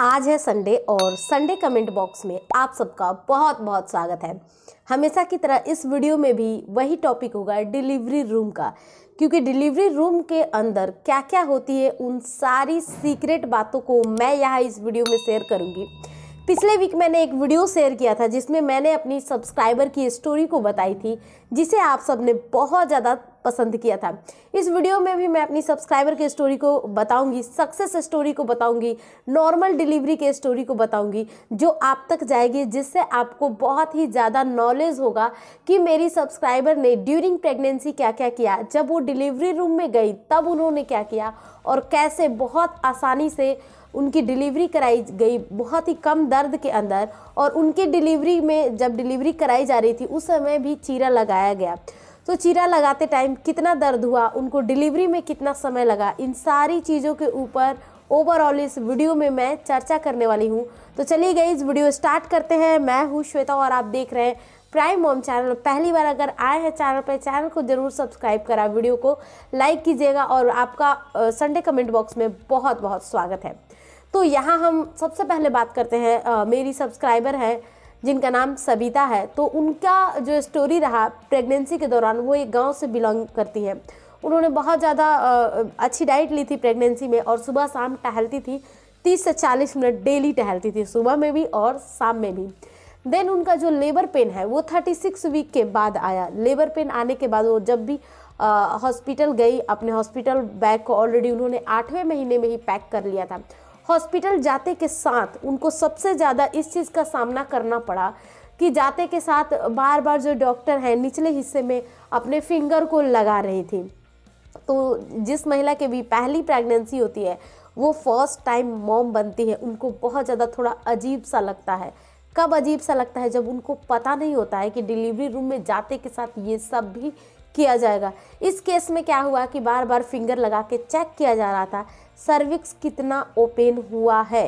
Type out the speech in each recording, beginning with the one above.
आज है संडे और संडे कमेंट बॉक्स में आप सबका बहुत बहुत स्वागत है हमेशा की तरह इस वीडियो में भी वही टॉपिक होगा डिलीवरी रूम का क्योंकि डिलीवरी रूम के अंदर क्या क्या होती है उन सारी सीक्रेट बातों को मैं यहाँ इस वीडियो में शेयर करूँगी पिछले वीक मैंने एक वीडियो शेयर किया था जिसमें मैंने अपनी सब्सक्राइबर की स्टोरी को बताई थी जिसे आप सब ने बहुत ज़्यादा पसंद किया था इस वीडियो में भी मैं अपनी सब्सक्राइबर की स्टोरी को बताऊंगी सक्सेस स्टोरी को बताऊंगी नॉर्मल डिलीवरी के स्टोरी को बताऊंगी जो आप तक जाएगी जिससे आपको बहुत ही ज़्यादा नॉलेज होगा कि मेरी सब्सक्राइबर ने ड्यूरिंग प्रेगनेंसी क्या क्या किया जब वो डिलीवरी रूम में गई तब उन्होंने क्या किया और कैसे बहुत आसानी से उनकी डिलीवरी कराई गई बहुत ही कम दर्द के अंदर और उनके डिलीवरी में जब डिलीवरी कराई जा रही थी उस समय भी चीरा लगाया गया तो चीरा लगाते टाइम कितना दर्द हुआ उनको डिलीवरी में कितना समय लगा इन सारी चीज़ों के ऊपर ओवरऑल इस वीडियो में मैं चर्चा करने वाली हूँ तो चलिए गई इस वीडियो स्टार्ट करते हैं मैं हूँ श्वेता और आप देख रहे हैं प्राइम मॉम चैनल पहली बार अगर आए हैं चैनल पर चैनल को ज़रूर सब्सक्राइब करा वीडियो को लाइक कीजिएगा और आपका संडे कमेंट बॉक्स में बहुत बहुत स्वागत है तो यहाँ हम सबसे पहले बात करते हैं आ, मेरी सब्सक्राइबर हैं जिनका नाम सबिता है तो उनका जो स्टोरी रहा प्रेगनेंसी के दौरान वो एक गाँव से बिलोंग करती हैं उन्होंने बहुत ज़्यादा अच्छी डाइट ली थी प्रेगनेंसी में और सुबह शाम टहलती थी तीस से चालीस मिनट डेली टहलती थी सुबह में भी और शाम में भी देन उनका जो लेबर पेन है वो थर्टी सिक्स वीक के बाद आया लेबर पेन आने के बाद वो जब भी हॉस्पिटल गई अपने हॉस्पिटल बैग को ऑलरेडी उन्होंने आठवें महीने में ही पैक कर लिया था हॉस्पिटल जाते के साथ उनको सबसे ज़्यादा इस चीज़ का सामना करना पड़ा कि जाते के साथ बार बार जो डॉक्टर हैं निचले हिस्से में अपने फिंगर को लगा रही थी तो जिस महिला के भी पहली प्रेगनेंसी होती है वो फर्स्ट टाइम मॉम बनती है उनको बहुत ज़्यादा थोड़ा अजीब सा लगता है कब अजीब सा लगता है जब उनको पता नहीं होता है कि डिलीवरी रूम में जाते के साथ ये सब भी किया जाएगा इस केस में क्या हुआ कि बार बार फिंगर लगा के चेक किया जा रहा था सर्विक्स कितना ओपन हुआ है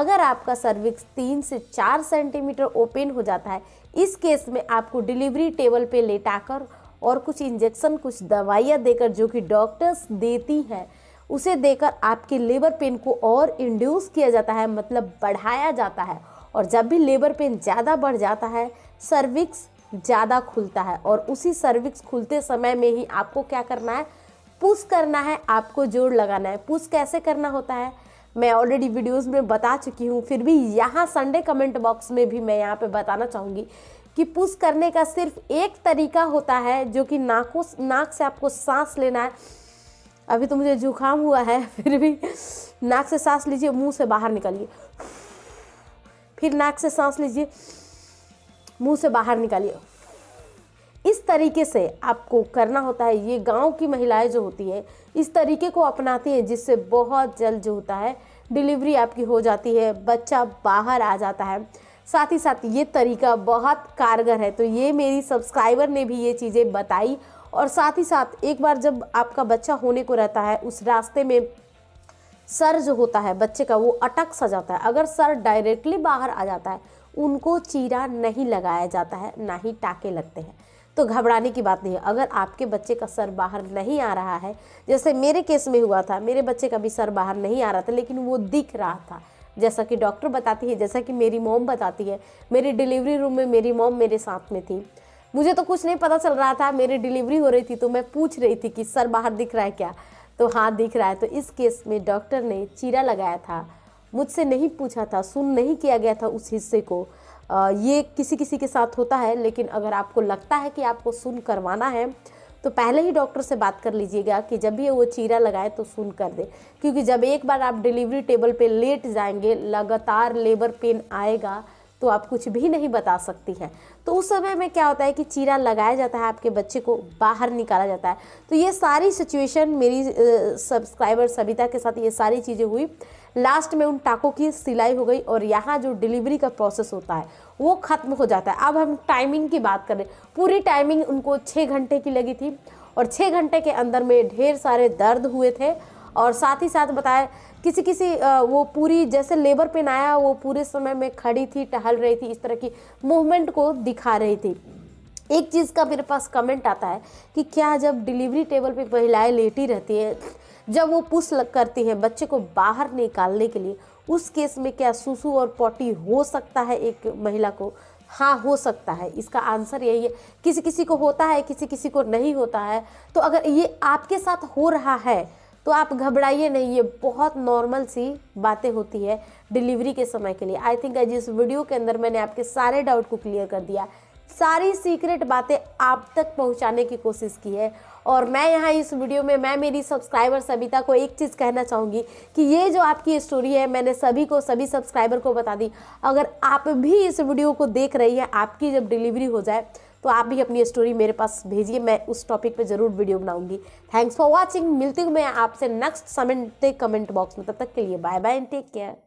अगर आपका सर्विक्स तीन से चार सेंटीमीटर ओपन हो जाता है इस केस में आपको डिलीवरी टेबल पे लेटाकर और कुछ इंजेक्शन कुछ दवाइयाँ देकर जो कि डॉक्टर्स देती हैं उसे देकर आपके लेबर पेन को और इंड्यूस किया जाता है मतलब बढ़ाया जाता है और जब भी लेबर पेन ज़्यादा बढ़ जाता है सर्विक्स ज़्यादा खुलता है और उसी सर्विक्स खुलते समय में ही आपको क्या करना है पुश करना है आपको जोड़ लगाना है पुश कैसे करना होता है मैं ऑलरेडी वीडियोस में बता चुकी हूँ फिर भी यहाँ संडे कमेंट बॉक्स में भी मैं यहाँ पे बताना चाहूँगी कि पुश करने का सिर्फ एक तरीका होता है जो कि नाकों नाक से आपको सांस लेना है अभी तो मुझे जुकाम हुआ है फिर भी नाक से सांस लीजिए मुंह से बाहर निकलिए फिर नाक से सांस लीजिए मुंह से बाहर निकालिए इस तरीके से आपको करना होता है ये गांव की महिलाएं जो होती हैं इस तरीके को अपनाती हैं जिससे बहुत जल्द जो होता है डिलीवरी आपकी हो जाती है बच्चा बाहर आ जाता है साथ ही साथ ये तरीका बहुत कारगर है तो ये मेरी सब्सक्राइबर ने भी ये चीज़ें बताई और साथ ही साथ एक बार जब आपका बच्चा होने को रहता है उस रास्ते में सर जो होता है बच्चे का वो अटक सा जाता है अगर सर डायरेक्टली बाहर आ जाता है उनको चीरा नहीं लगाया जाता है ना ही टाके लगते हैं तो घबराने की बात नहीं है अगर आपके बच्चे का सर बाहर नहीं आ रहा है जैसे मेरे केस में हुआ था मेरे बच्चे का भी सर बाहर नहीं आ रहा था लेकिन वो दिख रहा था जैसा कि डॉक्टर बताती है जैसा कि मेरी मोम बताती है मेरी डिलीवरी रूम में मेरी मोम मेरे साथ में थी मुझे तो कुछ नहीं पता चल रहा था मेरी डिलीवरी हो रही थी तो मैं पूछ रही थी कि सर बाहर दिख रहा है क्या तो हाँ दिख रहा है तो इस केस में डॉक्टर ने चीरा लगाया था मुझसे नहीं पूछा था सुन नहीं किया गया था उस हिस्से को आ, ये किसी किसी के साथ होता है लेकिन अगर आपको लगता है कि आपको सुन करवाना है तो पहले ही डॉक्टर से बात कर लीजिएगा कि जब भी वो चीरा लगाए तो सुन कर दे क्योंकि जब एक बार आप डिलीवरी टेबल पे लेट जाएंगे लगातार लेबर पेन आएगा तो आप कुछ भी नहीं बता सकती हैं तो उस समय में क्या होता है कि चीरा लगाया जाता है आपके बच्चे को बाहर निकाला जाता है तो ये सारी सिचुएशन मेरी सब्सक्राइबर सविता के साथ ये सारी चीज़ें हुई लास्ट में उन टाकों की सिलाई हो गई और यहाँ जो डिलीवरी का प्रोसेस होता है वो ख़त्म हो जाता है अब हम टाइमिंग की बात करें पूरी टाइमिंग उनको छः घंटे की लगी थी और छः घंटे के अंदर में ढेर सारे दर्द हुए थे और साथ ही साथ बताया किसी किसी वो पूरी जैसे लेबर पेन आया वो पूरे समय में खड़ी थी टहल रही थी इस तरह की मूवमेंट को दिखा रही थी एक चीज़ का मेरे पास कमेंट आता है कि क्या जब डिलीवरी टेबल पे महिलाएं लेटी रहती हैं जब वो पुश करती है बच्चे को बाहर निकालने के लिए उस केस में क्या सुसु और पॉटी हो सकता है एक महिला को हाँ हो सकता है इसका आंसर यही है किसी किसी को होता है किसी किसी को नहीं होता है तो अगर ये आपके साथ हो रहा है तो आप घबराइए नहीं ये बहुत नॉर्मल सी बातें होती है डिलीवरी के समय के लिए आई थिंक आज इस वीडियो के अंदर मैंने आपके सारे डाउट को क्लियर कर दिया सारी सीक्रेट बातें आप तक पहुंचाने की कोशिश की है और मैं यहाँ इस वीडियो में मैं मेरी सब्सक्राइबर सबिता को एक चीज़ कहना चाहूँगी कि ये जो आपकी स्टोरी है मैंने सभी को सभी सब्सक्राइबर को बता दी अगर आप भी इस वीडियो को देख रही हैं आपकी जब डिलीवरी हो जाए तो आप भी अपनी स्टोरी मेरे पास भेजिए मैं उस टॉपिक पे ज़रूर वीडियो बनाऊंगी थैंक्स फॉर वॉचिंग मिलती हूँ मैं आपसे नेक्स्ट समेंट कमेंट बॉक्स में तब तक के लिए bye bye and take care